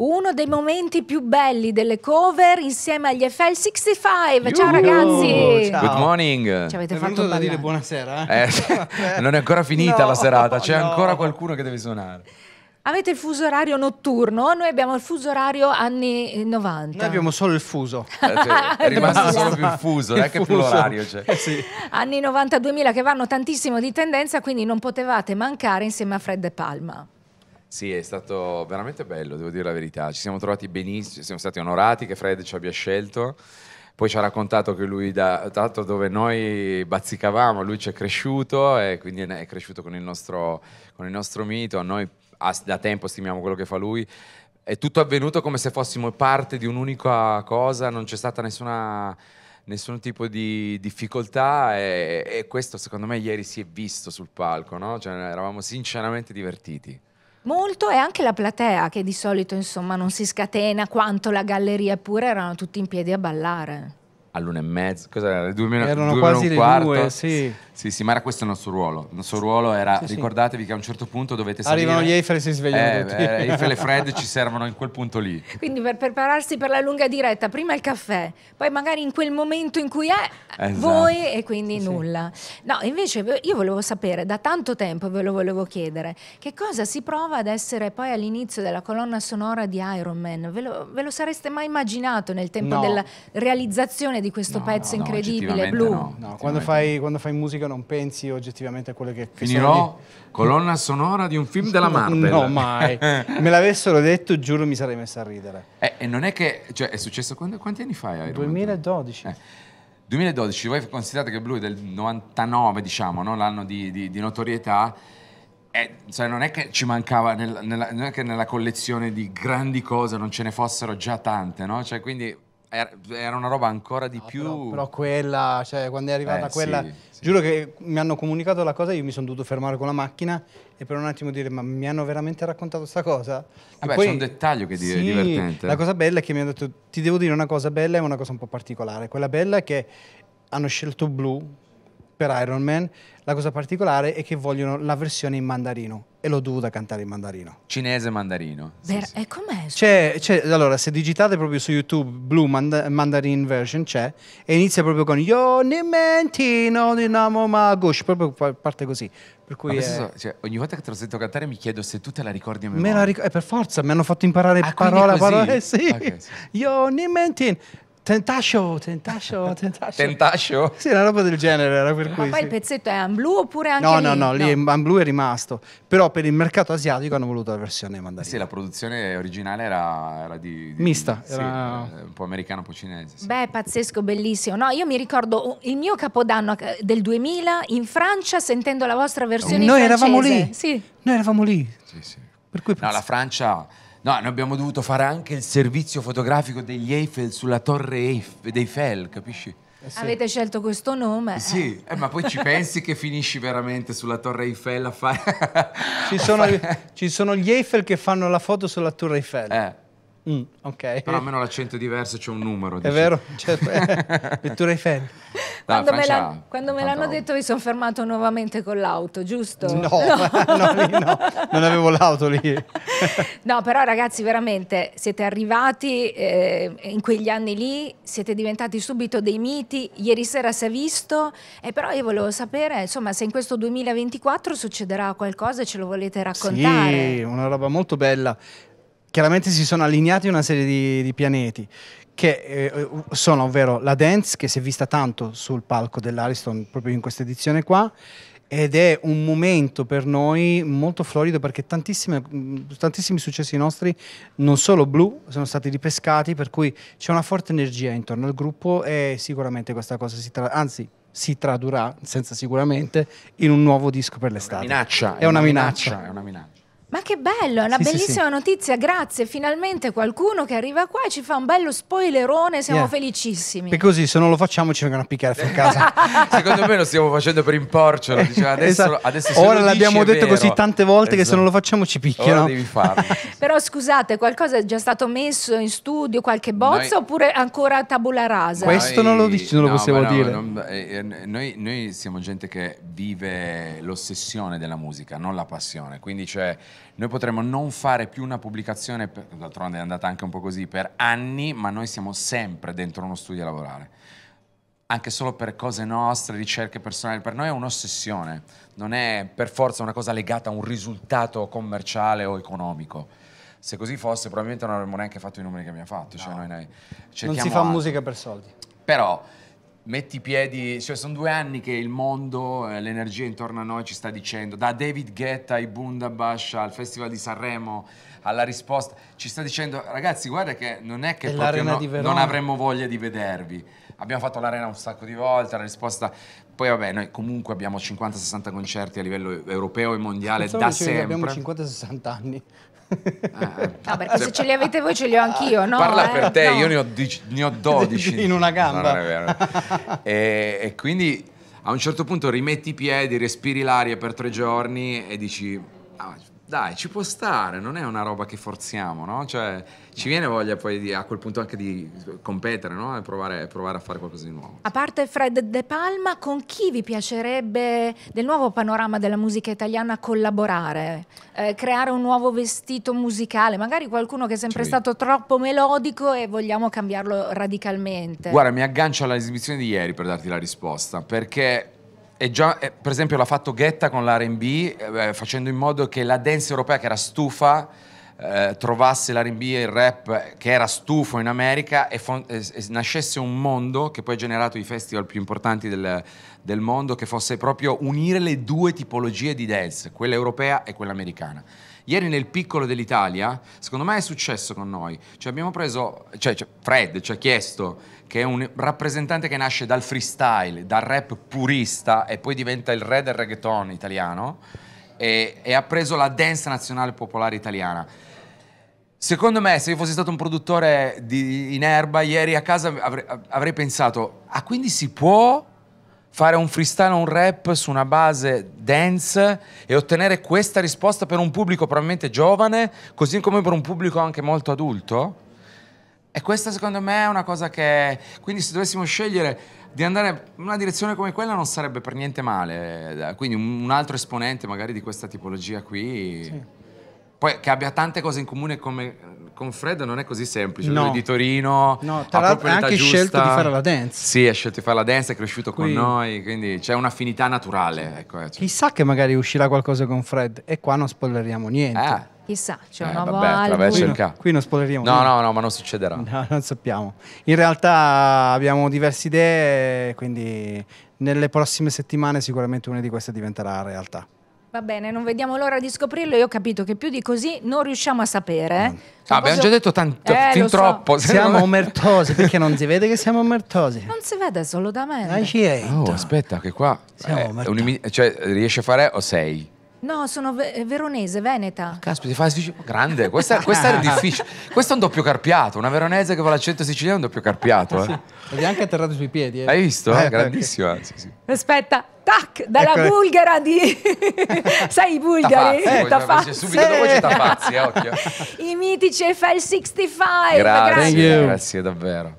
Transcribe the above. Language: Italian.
Uno dei momenti più belli delle cover insieme agli FL65. Ciao Yuhu! ragazzi! Ciao. Good morning! Ci avete è fatto da dire buonasera. Eh? Eh, non è ancora finita no, la serata, c'è no. ancora qualcuno che deve suonare. Avete il fuso orario notturno, noi abbiamo il fuso orario anni 90. Eh, noi abbiamo solo il fuso. Eh, cioè, è rimasto esatto. solo più il fuso, non è che più l'orario c'è. Cioè. Sì. Anni 90-2000 che vanno tantissimo di tendenza, quindi non potevate mancare insieme a Fred De Palma. Sì, è stato veramente bello, devo dire la verità. Ci siamo trovati benissimo, siamo stati onorati che Fred ci abbia scelto. Poi ci ha raccontato che lui, da, tanto dove noi bazzicavamo, lui ci è cresciuto e quindi è cresciuto con il nostro, con il nostro mito. Noi da tempo stimiamo quello che fa lui è tutto avvenuto come se fossimo parte di un'unica cosa, non c'è stata nessuna, nessun tipo di difficoltà e, e, questo secondo me ieri si è visto sul palco, no? cioè, eravamo sinceramente divertiti. Molto e anche la platea che di solito insomma non si scatena quanto la galleria, eppure erano tutti in piedi a ballare all'una e mezza, cosa era? Le due meno, Erano due quasi meno un quarto. Due, sì. sì, sì, ma era questo il nostro ruolo. Il nostro ruolo era, sì, ricordatevi che a un certo punto dovete salire. Arrivano gli Eiffel e si svegliano eh, tutti. Eh, Eiffel e Fred ci servono in quel punto lì. Quindi per prepararsi per la lunga diretta, prima il caffè, poi magari in quel momento in cui è esatto. voi e quindi sì, nulla. No, invece io volevo sapere, da tanto tempo ve lo volevo chiedere, che cosa si prova ad essere poi all'inizio della colonna sonora di Iron Man? Ve lo, ve lo sareste mai immaginato nel tempo no. della realizzazione di di questo no, pezzo no, incredibile, blu. No, quando fai, quando, fai, musica non pensi oggettivamente a quello che... Finirò di... colonna sonora di un film della Marvel. No, mai. Me l'avessero detto, giuro, mi sarei messa a ridere. Eh, e non è che... Cioè, è successo quando, quanti anni fa? 2012. Eh. 2012, voi considerate che Blue è del 99, diciamo, no? l'anno di, di, di notorietà, eh, cioè non è che ci mancava, nel, nella, non è che nella collezione di grandi cose non ce ne fossero già tante, no? Cioè, quindi era una roba ancora di no, più. Però, però, quella, cioè, quando è arrivata eh, quella, sì, sì. giuro che mi hanno comunicato la cosa, io mi sono dovuto fermare con la macchina e per un attimo dire, ma mi hanno veramente raccontato questa cosa? Vabbè, poi, c'è un dettaglio che sì, è divertente. La cosa bella è che mi hanno detto, ti devo dire una cosa bella e una cosa un po' particolare. Quella bella è che hanno scelto blu per Iron Man, la cosa particolare è che vogliono la versione in mandarino e l'ho dovuta cantare in mandarino. Cinese mandarino. Ver- sì, sì. Eh, e com'è? C'è, c'è, allora, se digitate proprio su YouTube Blue manda- Mandarin Version c'è e inizia proprio con Yo nimentino di Namo Magush, proprio parte così. Per cui è... so, cioè, ogni volta che te lo sento cantare mi chiedo se tu te la ricordi a me. Me la ric- eh, per forza, mi hanno fatto imparare ah, parola a parola. Eh, sì. Okay, sì. Yo nimentin. Tentascio, tentascio, tentascio. Tentascio? Sì, una roba del genere era per Ma ah, cui. Ma poi sì. il pezzetto è Amblu oppure anche No, no, lì? no, lì no. Amblu è rimasto, però per il mercato asiatico hanno voluto la versione mandarina. Sì, la produzione originale era, era di, di, Mista, sì, era... Eh, un po' americano, un po' cinese. Sì. Beh, pazzesco, bellissimo. No, io mi ricordo il mio capodanno eh, del 2000 in Francia sentendo la vostra versione Noi francese. eravamo lì. Sì. Noi eravamo lì. Sì, sì. Per cui no, la Francia No, noi abbiamo dovuto fare anche il servizio fotografico degli Eiffel sulla torre Eiffel, dei Fell, capisci? Eh sì. Avete scelto questo nome? Eh, sì, eh, ma poi ci pensi che finisci veramente sulla Torre Eiffel a fare... ci, sono, ci sono gli Eiffel che fanno la foto sulla Torre Eiffel. Eh. Mm, ok. Però almeno l'accento è diverso, c'è un numero. È dice. vero, certo. Vettura Eiffel quando, me la, quando me l'hanno detto mi sono fermato nuovamente con l'auto, giusto? No, no. no, no non avevo l'auto lì. no, però ragazzi veramente siete arrivati eh, in quegli anni lì, siete diventati subito dei miti, ieri sera si è visto, eh, però io volevo sapere insomma se in questo 2024 succederà qualcosa e ce lo volete raccontare. Sì, una roba molto bella chiaramente si sono allineati una serie di, di pianeti che eh, sono ovvero la dance che si è vista tanto sul palco dell'Ariston proprio in questa edizione qua ed è un momento per noi molto florido perché tantissimi successi nostri, non solo blu, sono stati ripescati, per cui c'è una forte energia intorno al gruppo e sicuramente questa cosa si tra- anzi si tradurrà, senza sicuramente, in un nuovo disco per l'estate. Minaccia, è, è una, una minaccia. minaccia. È una minaccia. Ma che bello, è una sì, bellissima sì, sì. notizia, grazie, finalmente qualcuno che arriva qua e ci fa un bello spoilerone, siamo yeah. felicissimi. E così se non lo facciamo ci vengono a picchiare fuori casa. Secondo me lo stiamo facendo per imporcelo, diciamo, adesso, esatto. adesso Ora l'abbiamo detto vero. così tante volte esatto. che se esatto. non lo facciamo ci picchiano. Ora devi farlo. Però scusate, qualcosa è già stato messo in studio, qualche bozza noi... oppure ancora tabula rasa? Noi... Questo non lo, dici, non no, lo possiamo no, dire. Non... Eh, eh, noi, noi siamo gente che vive l'ossessione della musica, non la passione, quindi cioè noi potremmo non fare più una pubblicazione, per, d'altronde è andata anche un po' così, per anni, ma noi siamo sempre dentro uno studio a lavorare. Anche solo per cose nostre, ricerche personali, per noi è un'ossessione, non è per forza una cosa legata a un risultato commerciale o economico se così fosse probabilmente non avremmo neanche fatto i numeri che abbiamo fatto. Cioè no. Cioè noi, noi non si fa altro. musica per soldi. Però metti i piedi, cioè sono due anni che il mondo, eh, l'energia intorno a noi ci sta dicendo, da David Guetta ai Bundabash al Festival di Sanremo alla risposta, ci sta dicendo ragazzi guarda che non è che è no, non avremmo voglia di vedervi. Abbiamo fatto l'arena un sacco di volte, la risposta... Poi vabbè, noi comunque abbiamo 50-60 concerti a livello europeo e mondiale Pensavo da sempre. Abbiamo 50-60 anni. Ah, no, perché se ce li avete voi ce li ho anch'io, no? Parla eh? per te, no. io ne ho, ne ho, 12. In una gamba. No, e, e quindi a un certo punto rimetti i piedi, respiri l'aria per tre giorni e dici... Ah, dai, ci può stare, non è una roba che forziamo, no? Cioè, ci viene voglia poi di, a quel punto anche di competere, no? E provare, provare, a fare qualcosa di nuovo. A parte Fred De Palma, con chi vi piacerebbe del nuovo panorama della musica italiana collaborare? Eh, creare un nuovo vestito musicale? Magari qualcuno che è sempre cioè, stato troppo melodico e vogliamo cambiarlo radicalmente. Guarda, mi aggancio all'esibizione di ieri per darti la risposta, perché e già, eh, per esempio, l'ha fatto Ghetta con l'RB, eh, facendo in modo che la dance europea, che era stufa, eh, trovasse l'R&B e il rap che era stufo in America e, fon- e, nascesse un mondo che poi ha generato i festival più importanti del, del mondo che fosse proprio unire le due tipologie di dance, quella europea e quella americana ieri nel piccolo dell'Italia, secondo me è successo con noi. Cioè abbiamo preso, cioè, cioè Fred ci ha chiesto, che è un rappresentante che nasce dal freestyle, dal rap purista e poi diventa il re del reggaeton italiano e, e ha preso la dance nazionale popolare italiana. Secondo me, se io fossi stato un produttore di, in erba, ieri a casa avrei, avrei, pensato, ah quindi si può fare un freestyle o un rap su una base dance e ottenere questa risposta per un pubblico probabilmente giovane, così come per un pubblico anche molto adulto? E questa secondo me è una cosa che... Quindi se dovessimo scegliere di andare in una direzione come quella non sarebbe per niente male. Quindi un altro esponente magari di questa tipologia qui... Sì. Poi che abbia tante cose in comune come, con Fred non è così semplice. No. Lui di Torino. No, tra l'altro ha anche giusta. scelto di fare la dance. Sì, ha scelto di fare la dance, è cresciuto quindi. con noi, quindi c'è un'affinità naturale. Ecco, eh, cioè. Chissà che magari uscirà qualcosa con Fred e qua non spoileriamo niente. Eh. Chissà, c'è eh, una vabbè, attraverso il ca- Qui non spoileriamo. No, no, no, ma non succederà. No, non sappiamo. In realtà abbiamo diverse idee, quindi nelle prossime settimane sicuramente una di queste diventerà realtà. Va bene, non vediamo l'ora di scoprirlo. Io ho capito che più di così non riusciamo a sapere. Mm. Ah, abbiamo proprio... già detto tanto, eh, fin troppo. So. Siamo omertosi, perché non si vede che siamo omertosi? Non si vede solo da me. Oh, aspetta, che qua eh, cioè, riesce a fare o sei? No, sono ve- veronese, veneta. Ah, caspita, fai siciliano. Grande, questa, questa è difficile. Questo è un doppio carpiato. Una veronese che fa l'accento siciliano è un doppio carpiato. Eh. Sì. Ed eh. anche atterrato sui piedi. Eh. Hai visto? Eh, eh, eh. Grandissima. Sì, sì. Aspetta, tac, dalla Eccole. bulgara di... Sai i bulgari? Tafazzi, eh, tafazzi. Subito dopo c'è Tafazzi, occhio. I mitici FL65. Grazie, grazie, grazie davvero.